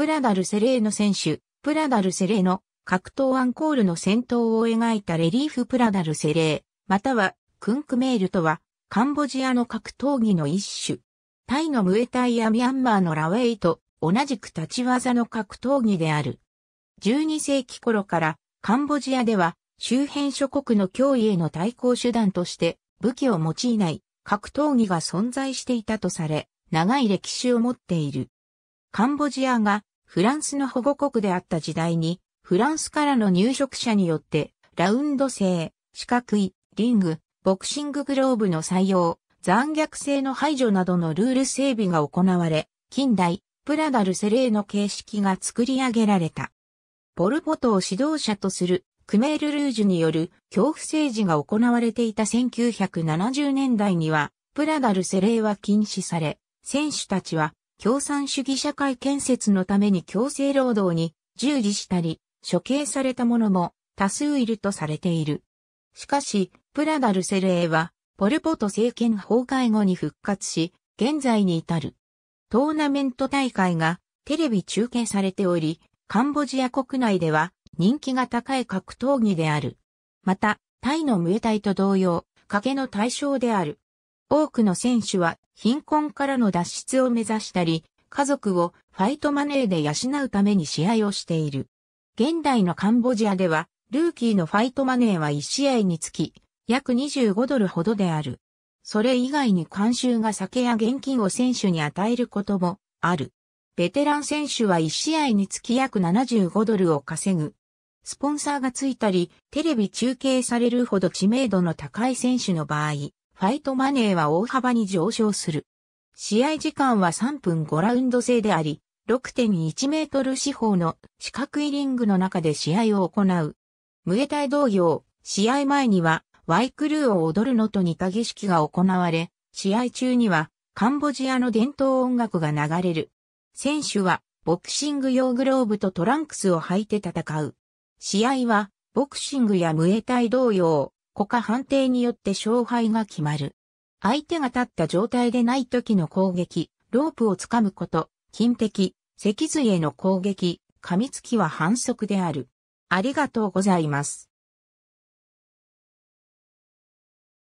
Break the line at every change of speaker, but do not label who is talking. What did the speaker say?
プラダルセレーノ選手、プラダルセレーノ、格闘アンコールの戦闘を描いたレリーフプラダルセレー、またはクンクメールとは、カンボジアの格闘技の一種。タイのムエタイやミャンマーのラウェイと同じく立ち技の格闘技である。12世紀頃からカンボジアでは周辺諸国の脅威への対抗手段として武器を用いない格闘技が存在していたとされ、長い歴史を持っている。カンボジアがフランスの保護国であった時代に、フランスからの入植者によって、ラウンド性、四角い、リング、ボクシンググローブの採用、残虐性の排除などのルール整備が行われ、近代、プラダルセレーの形式が作り上げられた。ポルポトを指導者とするクメール・ルージュによる恐怖政治が行われていた1970年代には、プラダルセレーは禁止され、選手たちは共産主義社会建設のために強制労働に従事したり、処刑された者も多数いるとされている。しかし、プラダルセレーは、ポルポト政権崩壊後に復活し、現在に至る。トーナメント大会がテレビ中継されており、カンボジア国内では人気が高い格闘技である。また、タイのムエタイと同様、賭けの対象である。多くの選手は貧困からの脱出を目指したり、家族をファイトマネーで養うために試合をしている。現代のカンボジアでは、ルーキーのファイトマネーは1試合につき、約25ドルほどである。それ以外に監修が酒や現金を選手に与えることもある。ベテラン選手は1試合につき約75ドルを稼ぐ。スポンサーがついたり、テレビ中継されるほど知名度の高い選手の場合、ファイトマネーは大幅に上昇する。試合時間は3分5ラウンド制であり、6.1メートル四方の四角いリングの中で試合を行う。ムエタイ同様、試合前にはワイクルーを踊るのと似た儀式が行われ、試合中にはカンボジアの伝統音楽が流れる。選手はボクシング用グローブとトランクスを履いて戦う。試合はボクシングやムエタイ同様、古下判定によって勝敗が決まる。相手が立った状態でない時の攻撃、ロープを掴むこと、金敵、脊髄への攻撃、噛みつきは反則である。ありがとうございます。